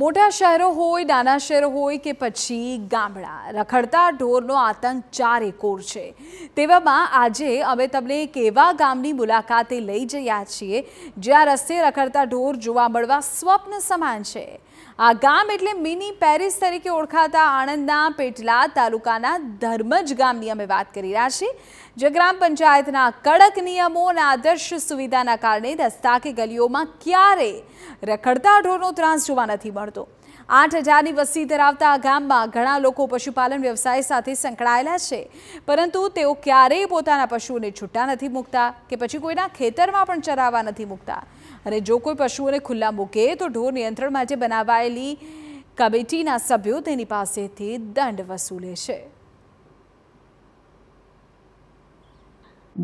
મોટા શહેરો હોય નાના શહેરો હોય કે પછી ગામડા રખડતા ઢોરનો આતંક ચારે કોર છે તેવામાં આજે અમે તમને એક એવા ગામની મુલાકાતે લઈ જયા છીએ જ્યાં રસ્તે રખડતા ઢોર જોવા મળવા સ્વપ્ન સમાન છે આ ગામ એટલે મિની પેરિસ તરીકે ઓળખાતા આણંદના પેટલા તાલુકાના ધર્મજ ગામની અમે વાત કરી રહ્યા છીએ જે ગ્રામ પંચાયતના કડક નિયમો અને આદર્શ સુવિધાના કારણે રસ્તા કે ગલીઓમાં ક્યારે રખડતા ઢોરનો ત્રાસ જોવા નથી મળતો મળતો આઠ હજારની વસ્તી ધરાવતા આ ગામમાં ઘણા લોકો પશુપાલન વ્યવસાય સાથે સંકળાયેલા છે પરંતુ તેઓ ક્યારેય પોતાના પશુઓને છૂટા નથી મૂકતા કે પછી કોઈના ખેતરમાં પણ ચરાવવા નથી મૂકતા અને જો કોઈ પશુઓને ખુલ્લા મૂકે તો ઢોર નિયંત્રણ માટે બનાવાયેલી કમિટીના સભ્યો તેની પાસેથી દંડ વસૂલે છે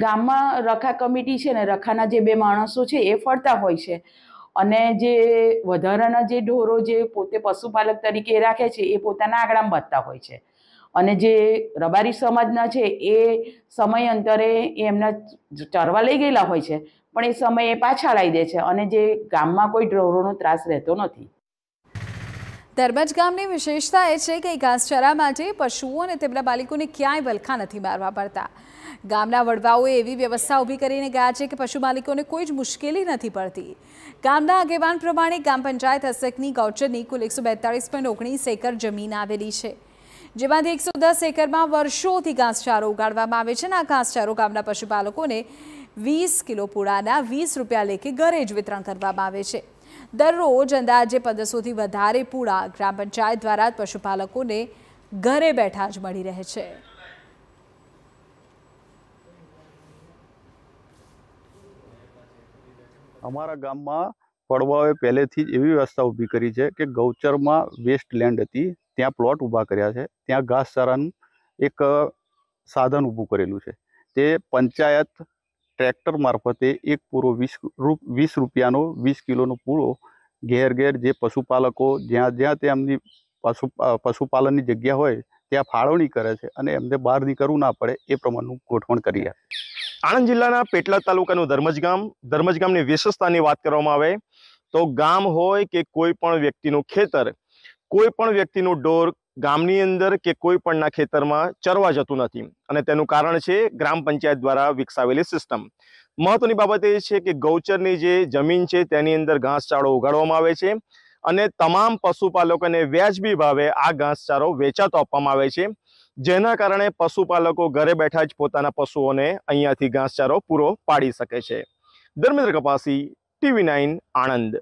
ગામમાં રખા કમિટી છે ને રખાના જે બે માણસો છે એ ફરતા હોય છે અને જે વધારાના જે ઢોરો જે પોતે પશુપાલક તરીકે રાખે છે એ પોતાના આંકડામાં વધતા હોય છે અને જે રબારી સમાજના છે એ સમય અંતરે એમના ચરવા લઈ ગયેલા હોય છે પણ એ સમયે પાછા લાવી દે છે અને જે ગામમાં કોઈ ઢોરોનો ત્રાસ રહેતો નથી ધર્મજ ગામની વિશેષતા એ છે કે ઘાસચારા માટે પશુઓ અને તેમના બાળકોને ક્યાંય વલખા નથી મારવા પડતા ગામના વડવાઓએ એવી વ્યવસ્થા ઊભી કરીને ગયા છે કે પશુ માલિકોને કોઈ જ મુશ્કેલી નથી પડતી ગામના આગેવાન પ્રમાણે ગ્રામ પંચાયત હસ્તકની ગૌચરની કુલ એકસો બેતાળીસ પોઈન્ટ ઓગણીસ એકર જમીન આવેલી છે જેમાંથી એકસો દસ એકરમાં વર્ષોથી ઘાસચારો ઉગાડવામાં આવે છે અને આ ઘાસચારો ગામના પશુપાલકોને વીસ કિલો પૂળાના વીસ રૂપિયા લેખે ઘરે જ વિતરણ કરવામાં આવે છે દરરોજ અંદાજે પંદરસોથી વધારે પૂળા ગ્રામ પંચાયત દ્વારા પશુપાલકોને ઘરે બેઠા જ મળી રહે છે અમારા ગામમાં પડવાઓએ પહેલેથી જ એવી વ્યવસ્થા ઊભી કરી છે કે ગૌચરમાં વેસ્ટ લેન્ડ હતી ત્યાં પ્લોટ ઊભા કર્યા છે ત્યાં ઘાસચારાનું એક સાધન ઊભું કરેલું છે તે પંચાયત ટ્રેક્ટર મારફતે એક પૂરો વીસ રૂપ વીસ રૂપિયાનો વીસ કિલોનો પૂરો ઘેર ઘેર જે પશુપાલકો જ્યાં જ્યાં તે એમની પશુ પશુપાલનની જગ્યા હોય ત્યાં ફાળવણી કરે છે અને એમને બહાર નીકળવું ના પડે એ પ્રમાણનું ગોઠવણ કરી આપે આણંદ જિલ્લાના પેટલા તાલુકાનું ધર્મજ ગામ ધર્મજ ગામની વિશેષતાની વાત કરવામાં આવે તો ગામ હોય કે કોઈ પણ વ્યક્તિનું ખેતર કોઈ પણ વ્યક્તિનું ડોર ગામની અંદર કે કોઈ પણના ખેતરમાં ચરવા જતું નથી અને તેનું કારણ છે ગ્રામ પંચાયત દ્વારા વિકસાવેલી સિસ્ટમ મહત્વની બાબત એ છે કે ગૌચરની જે જમીન છે તેની અંદર ઘાસચારો ઉગાડવામાં આવે છે અને તમામ પશુપાલકોને વ્યાજબી ભાવે આ ઘાસચારો વેચાતો આપવામાં આવે છે જેના કારણે પશુપાલકો ઘરે બેઠા જ પોતાના પશુઓને અહીંયાથી ઘાસચારો પૂરો પાડી શકે છે ધર્મેન્દ્ર કપાસી ટીવી નાઇન આણંદ